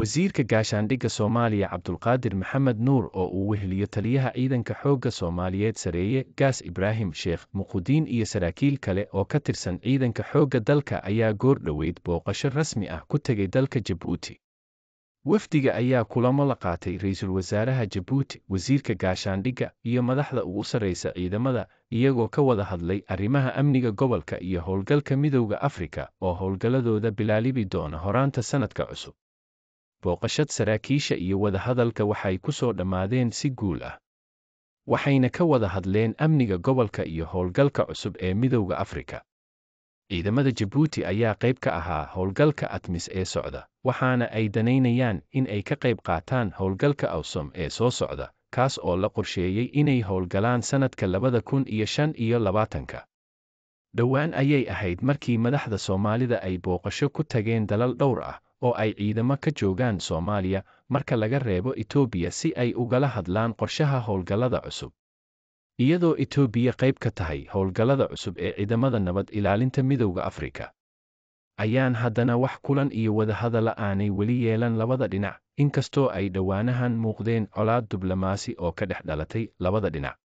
wasiirka gaashaandhigga soomaaliya cabdulqaadir maxamed nuur oo uu weheliyo taliyaha ciidanka xoogga soomaaliyeed sareeye gaas ibraahim sheekh muqudiin iyo saraakiil kale oo ka tirsan ciidanka xoogga dalka ayaa goor dhoweyd booqasho rasmi ah ku tegay dalka jabuuti wafdiga ayaa kulamo la qaatay ra'iisul wasaaraha jabuuti wasiirka gaashaandhigga iyo madaxda ugu sarraysa ciidamada iyagoo ka wada hadlay arrimaha amniga gobolka iyo howlgalka midowda afrika oo howlgalladooda bilaalibi doona horaanta sannadka cusub booqashad saraakiisha iyo wadahadalka waxay ku soo dhammaadeen si guul ah waxayna ka wada hadleen amniga gobolka iyo howlgalka cusub ee midowda afrika ciidamada jabuuti ayaa qayb ka ahaa howlgalka atmis ee socda waxaana ay danaynayaan in ay ka qayb qaataan howlgalka awsom ee soo socda kaas oo la qorsheeyey inay howlgalaan sannadka labada kun iyo shan iyo labaatanka dhowaan ayay ahayd markii madaxda soomaalida ay booqasho ku tageen dalal dhowr ah oo ay ciidamo ka joogaan Soomaaliya marka laga reebo Itoobiya si ay ugala hadlaan qorshaha howlgallada cusub. Iyadoo Itoobiya qayb ka tahay howlgallada cusub ee ciidamada nabad ilaalinta midowda Afrika, ayaan haddana wax kulan iyo wadahadala aanay weli yeelan labada dhinac, inkastoo ay dhowaanahan muuqdeen colaad diblomaasi oo ka dhex dhalatay labada dhinac.